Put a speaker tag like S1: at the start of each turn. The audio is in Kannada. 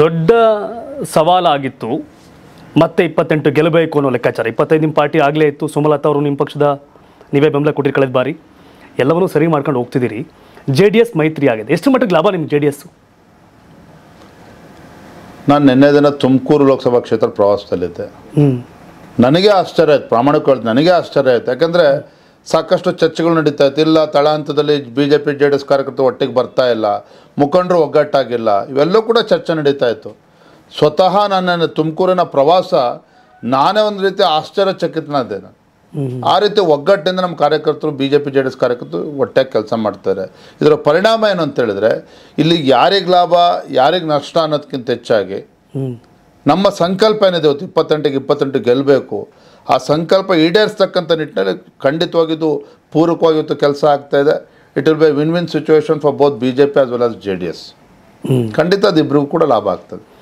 S1: ದೊಡ್ಡ ಸವಾಲಾಗಿತ್ತು ಮತ್ತೆ ಇಪ್ಪತ್ತೆಂಟು ಗೆಲ್ಲಬೇಕು ಅನ್ನೋ ಲೆಕ್ಕಾಚಾರ ಇಪ್ಪತ್ತೈದು ನಿಮ್ಮ ಪಾರ್ಟಿ ಆಗಲೇ ಇತ್ತು ಸುಮಲತಾ ಅವರು ನಿಮ್ಮ ಪಕ್ಷದ ನೀವೇ ಬೆಂಬಲ ಕೊಟ್ಟಿರಿ ಕಳೆದ ಬಾರಿ ಎಲ್ಲವನ್ನೂ ಸರಿ ಮಾಡ್ಕೊಂಡು ಹೋಗ್ತಿದ್ದೀರಿ ಜೆ ಡಿ ಎಸ್ ಮೈತ್ರಿ ಆಗಿದೆ ಎಷ್ಟು ಮಟ್ಟಿಗೆ ಲಾಭ ನಿಮ್ಮ ಜೆ ಡಿ ಎಸ್ಸು
S2: ನಾನು ನಿನ್ನೆ ದಿನ ತುಮಕೂರು ಲೋಕಸಭಾ ಕ್ಷೇತ್ರ ಪ್ರವಾಸದಲ್ಲಿದ್ದೆ ನನಗೆ ಆಶ್ಚರ್ಯ ಆಯ್ತು ಪ್ರಾಮಾಣಿಕವಾಗಿ ನನಗೆ ಆಶ್ಚರ್ಯ ಆಯ್ತು ಯಾಕಂದರೆ ಸಾಕಷ್ಟು ಚರ್ಚೆಗಳು ನಡೀತಾ ಇತ್ತು ಇಲ್ಲ ತಳಹಂತದಲ್ಲಿ B J P J D S ಕಾರ್ಯಕರ್ತರು ಒಟ್ಟಿಗೆ ಬರ್ತಾ ಇಲ್ಲ ಮುಖಂಡರು ಒಗ್ಗಟ್ಟಾಗಿಲ್ಲ ಇವೆಲ್ಲೂ ಕೂಡ ಚರ್ಚೆ ನಡೀತಾ ಇತ್ತು ಸ್ವತಃ ನನ್ನ ತುಮಕೂರಿನ ಪ್ರವಾಸ ನಾನೇ ಒಂದು ರೀತಿ ಆಶ್ಚರ್ಯಚಕಿತನಾದೆ ನಾನು ಆ ರೀತಿ ಒಗ್ಗಟ್ಟಿಂದ ನಮ್ಮ ಕಾರ್ಯಕರ್ತರು B J P J D S ಕಾರ್ಯಕರ್ತರು ಒಟ್ಟಾಗಿ ಕೆಲಸ ಮಾಡ್ತಾರೆ ಇದರ ಪರಿಣಾಮ ಏನು ಅಂತ ಹೇಳಿದ್ರೆ ಇಲ್ಲಿ ಯಾರಿಗೆ ಲಾಭ ಯಾರಿಗೆ ನಷ್ಟ ಅನ್ನೋದಕ್ಕಿಂತ ಹೆಚ್ಚಾಗಿ ನಮ್ಮ ಸಂಕಲ್ಪ ಏನಿದೆ ಇವತ್ತು ಇಪ್ಪತ್ತೆಂಟಿಗೆ ಇಪ್ಪತ್ತೆಂಟು ಗೆಲ್ಲಬೇಕು ಆ ಸಂಕಲ್ಪ ಈಡೇರಿಸ್ತಕ್ಕಂಥ ನಿಟ್ಟಿನಲ್ಲಿ ಖಂಡಿತವಾಗಿದ್ದು ಪೂರಕವಾಗಿತ್ತು ಇವತ್ತು ಕೆಲಸ ಇದೆ it will be win win situation for both B J P as well as J D S ಖಂಡಿತ ಅದು ಇಬ್ಬರಿಗೂ ಕೂಡ ಲಾಭ ಆಗ್ತದೆ